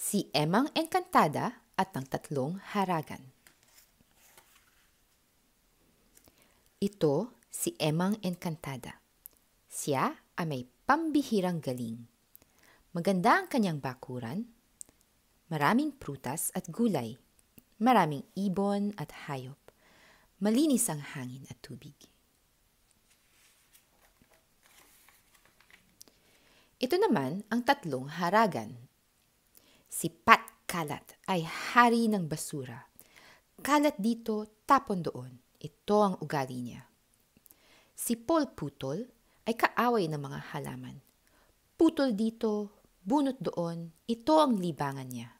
si Emang Encantada at ang tatlong haragan. Ito si Emang Encantada. Siya ay may pambihirang galing. Maganda ang kanyang bakuran. Maraming prutas at gulay. Maraming ibon at hayop. Malinis ang hangin at tubig. Ito naman ang tatlong haragan Si Pat Kalat ay hari ng basura. Kalat dito, tapon doon. Ito ang ugali niya. Si Paul Putol ay kaaway ng mga halaman. Putol dito, bunot doon, ito ang libangan niya.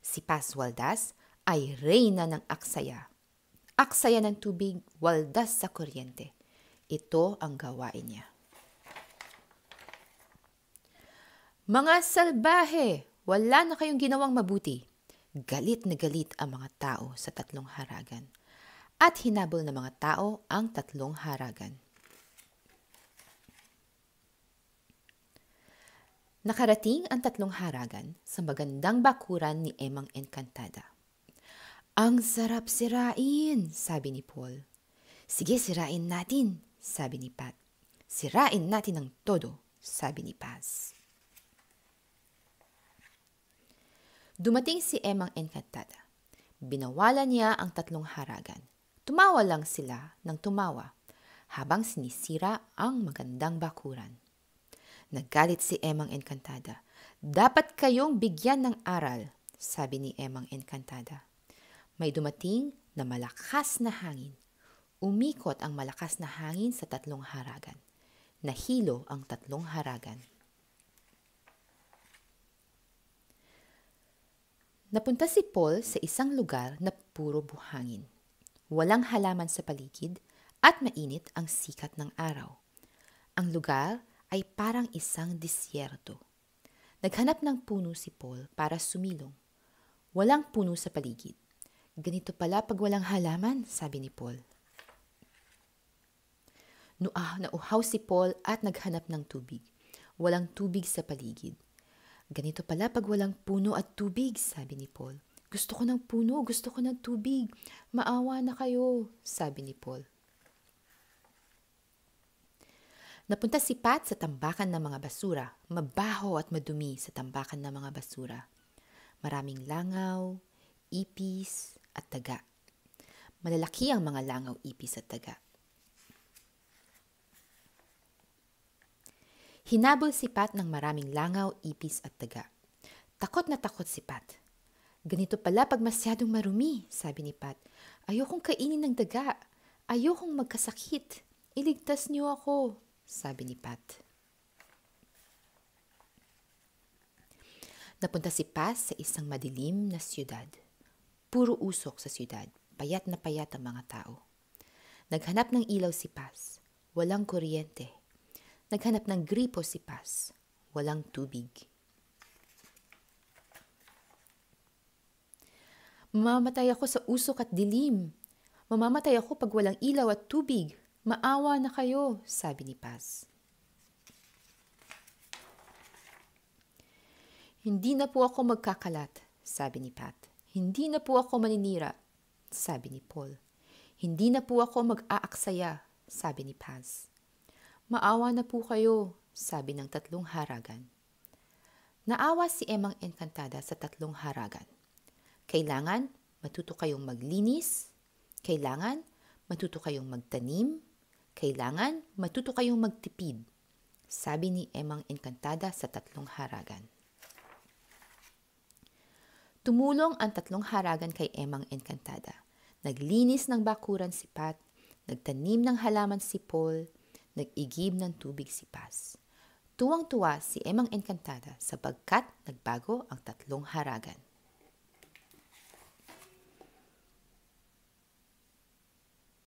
Si Paz Waldas ay reyna ng aksaya. Aksaya ng tubig, waldas sa kuryente. Ito ang gawain niya. Mga salbahe, wala na kayong ginawang mabuti. Galit na galit ang mga tao sa tatlong haragan. At hinabol ng mga tao ang tatlong haragan. Nakarating ang tatlong haragan sa magandang bakuran ni Emang Encantada. Ang sarap sirain, sabi ni Paul. Sige, sirain natin, sabi ni Pat. Sirain natin ng todo, sabi ni Paz. Dumating si Emang Encantada. Binawala niya ang tatlong haragan. Tumawa lang sila ng tumawa habang sinisira ang magandang bakuran. Nagalit si Emang Encantada. Dapat kayong bigyan ng aral, sabi ni Emang Encantada. May dumating na malakas na hangin. Umikot ang malakas na hangin sa tatlong haragan. Nahilo ang tatlong haragan. Napunta si Paul sa isang lugar na puro buhangin. Walang halaman sa paligid at mainit ang sikat ng araw. Ang lugar ay parang isang disyerto. Naghanap ng puno si Paul para sumilong. Walang puno sa paligid. Ganito pala pag walang halaman, sabi ni Paul. Nuah na uhaw si Paul at naghanap ng tubig. Walang tubig sa paligid. Ganito pala pag walang puno at tubig, sabi ni Paul. Gusto ko ng puno, gusto ko ng tubig. Maawa na kayo, sabi ni Paul. Napunta si Pat sa tambakan ng mga basura. Mabaho at madumi sa tambakan ng mga basura. Maraming langaw, ipis, at taga. Malalaki ang mga langaw, ipis at taga. Hinabol si Pat ng maraming langaw, ipis at taga. Takot na takot si Pat. Ganito pala pag masyadong marumi, sabi ni Pat. Ayokong kainin ng daga. Ayokong magkasakit. Iligtas niyo ako, sabi ni Pat. Napunta si Pat sa isang madilim na siyudad. Puro usok sa siyudad. Payat na payat ang mga tao. Naghanap ng ilaw si Pat. Walang kuryente. Naghanap ng gripo si Paz. Walang tubig. Mamamatay ako sa usok at dilim. Mamamatay ako pag walang ilaw at tubig. Maawa na kayo, sabi ni Paz. Hindi na po ako magkakalat, sabi ni Pat. Hindi na po ako maninira, sabi ni Paul. Hindi na po ako mag-aaksaya, sabi ni Paz. Maawa na po kayo, sabi ng tatlong haragan. Naawa si Emang Encantada sa tatlong haragan. Kailangan matuto kayong maglinis, kailangan matuto kayong magtanim, kailangan matuto kayong magtipid, sabi ni Emang Encantada sa tatlong haragan. Tumulong ang tatlong haragan kay Emang Encantada. Naglinis ng bakuran si Pat, nagtanim ng halaman si Paul, nag-igib ng tubig si Paz. Tuwang-tuwa si Emang Encantada sapagkat nagbago ang tatlong haragan.